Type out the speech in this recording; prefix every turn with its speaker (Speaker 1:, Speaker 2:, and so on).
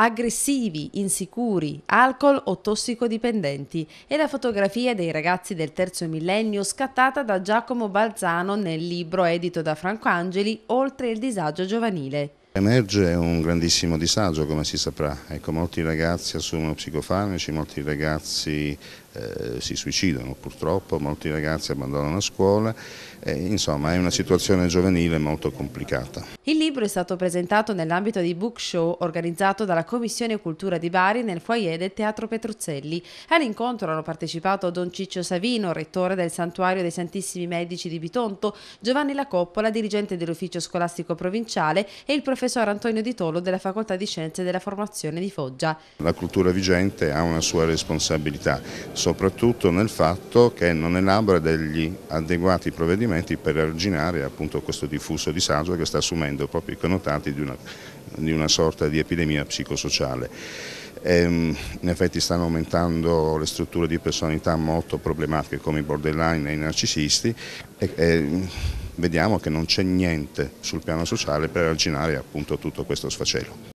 Speaker 1: aggressivi, insicuri, alcol o tossicodipendenti e la fotografia dei ragazzi del terzo millennio scattata da Giacomo Balzano nel libro edito da Franco Angeli Oltre il disagio giovanile.
Speaker 2: Emerge un grandissimo disagio come si saprà, ecco, molti ragazzi assumono psicofarmaci, molti ragazzi eh, si suicidano purtroppo, molti ragazzi abbandonano la scuola, eh, insomma è una situazione giovanile molto complicata.
Speaker 1: Il libro è stato presentato nell'ambito di Book Show organizzato dalla Commissione Cultura di Bari nel foyer del Teatro Petruzzelli. All'incontro hanno partecipato Don Ciccio Savino, rettore del Santuario dei Santissimi Medici di Bitonto, Giovanni Lacoppola, dirigente dell'Ufficio Scolastico Provinciale e il professor Antonio Di Tolo della Facoltà di Scienze della Formazione di Foggia.
Speaker 2: La cultura vigente ha una sua responsabilità, soprattutto nel fatto che non elabora degli adeguati provvedimenti per arginare appunto questo diffuso disagio che sta assumendo proprio i connotati di una, di una sorta di epidemia psicosociale. Ehm, in effetti stanno aumentando le strutture di personalità molto problematiche come i borderline e i narcisisti e, e vediamo che non c'è niente sul piano sociale per arginare appunto tutto questo sfacelo.